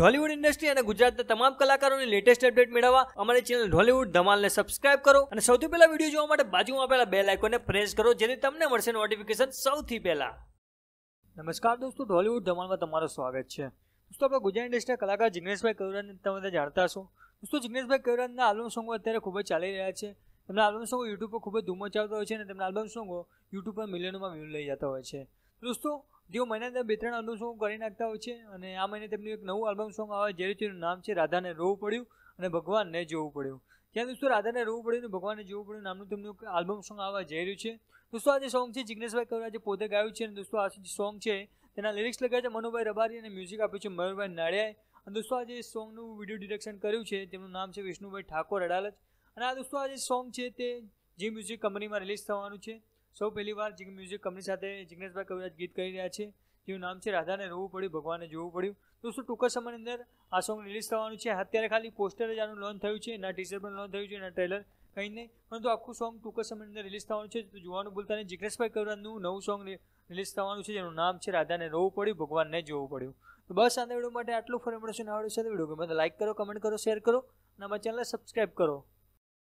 Dhollywood industry અને ગુજરાતના તમામ કલાકારોની લેટેસ્ટ અપડેટ મેળવવા અમારી ચેનલ ઢોલિવૂડ ધમાલને સબસ્ક્રાઇબ કરો અને સૌથી પહેલા વિડીયો જોવા માટે બાજુમાં આપેલા બેલ આઇકોનને પ્રેસ કરો જેથી તમને મળશે નોટિફિકેશન સૌથી પહેલા નમસ્કાર દોસ્તો ઢોલિવૂડ ધમાલમાં તમારું સ્વાગત છે દોસ્તો આપણે ગુજરાત ઇન્ડસ્ટ્રીના કલાકાર જિગ્નેશભાઈ કયુરાને તમે જાણતા છો દોસ્તો જિગ્નેશભાઈ કયુરાનના આલ્બમ સોંગો અત્યારે ખૂબ જ ચાલી રહ્યા છે તેમના આલ્બમ સોંગો યુટ્યુબ પર ખૂબ જ ધૂમ મચાવતા હોય છે અને તેમના આલ્બમ સોંગો યુટ્યુબ પર મિલિયનોમાં વ્યૂ લઈ જતા હોય છે દોસ્તો તેઓ મહિના બે ત્રણ આલ્બમ સોંગ કરી નાખતા હોય છે અને આ મહિને તેમનું એક નવું આલ્બમ સોંગ આવે જેનું તેનું નામ છે રાધાને રોવું પડ્યું અને ભગવાનને જોવું પડ્યું ત્યાં દોસ્તો રાધાને રોવું પડ્યું અને ભગવાનને જોવું પડ્યું નામનું તેમનું એક આલ્બમ સોંગ આવવા જઈ રહ્યું છે દોસ્તો આ જે સોંગ છે જિગ્નેશભાઈ જિજ્ઞેશભાઈ કવરાજે પોતે ગાયું છે અને દોસ્તો આ જે સોંગ છે તેના લિરિક્સ લગાવ્યા છે મનુભાઈ રબારી અને મ્યુઝિક આપ્યું છે મયુરભાઈ નાળિયાએ અને દોસ્તો આ જે સોંગનું વિડીયો ડિરેક્શન કર્યું છે તેમનું નામ છે વિષ્ણુભાઈ ઠાકોર અડાલજ અને આ દોસ્તો આ જે સોંગ છે તે જે મ્યુઝિક કંપનીમાં રિલીઝ થવાનું છે સૌ પહેલી વાર જીગ મ્યુઝિક કંપની સાથે જિગ્નેશભાઈ કવિરાજ ગીત કરી રહ્યા છે જેનું નામ છે રાધાને રોવું પડ્યું ભગવાનને જોવું પડ્યું તો શું ટૂંક સમયની અંદર આ સોંગ રિલીઝ થવાનું છે અત્યારે ખાલી પોસ્ટર જ આનું લોન્ચ થયું છે ના ટીચર પણ લોન્ચ થયું છે ના ટ્રેલર કંઈ નહીં પરંતુ આખું સોંગ ટૂંક સમયની અંદર રિલીઝ થવાનું છે તો જોવાનું ભૂલતા નહીં જિગ્નેશભાઈ કવિરાજનું નવું સોંગ રિલીઝ થવાનું છે જેનું નામ છે રાધાને રોવું પડ્યું ભગવાનને જોવું પડ્યું તો બસ આના વિડીયો માટે આટલું ફરી આવડ્યું છે સાથે વિડીયો ગમે તો લાઇક કરો કમેન્ટ કરો શેર કરો અને અમારી ચેનલને સબસ્ક્રાઈબ કરો